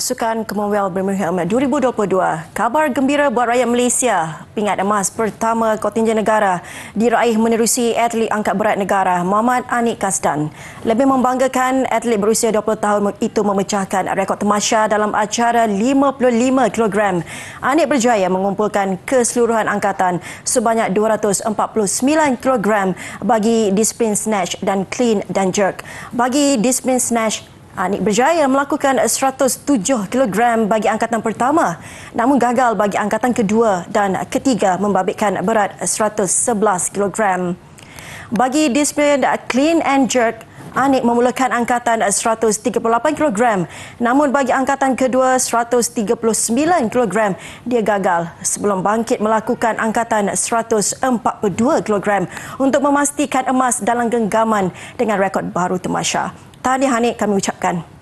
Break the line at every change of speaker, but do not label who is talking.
Sukan Commonwealth Birmingham 2022. Kabar gembira buat rakyat Malaysia. Pingat emas pertama kontinjen negara diraih menerusi atlet angkat berat negara Muhammad Anik Kasdan. Lebih membanggakan atlet berusia 20 tahun itu memecahkan rekod temasya dalam acara 55 kg. Anik berjaya mengumpulkan keseluruhan angkatan sebanyak 249 kg bagi disiplin snatch dan clean dan jerk. Bagi disiplin snatch, Anik berjaya melakukan 107 kg bagi angkatan pertama namun gagal bagi angkatan kedua dan ketiga membabitkan berat 111 kg. Bagi disiplin clean and jerk, Anik memulakan angkatan 138 kg namun bagi angkatan kedua 139 kg dia gagal sebelum bangkit melakukan angkatan 142 kg untuk memastikan emas dalam genggaman dengan rekod baru Temasha. Tahniah Hanik kami ucapkan.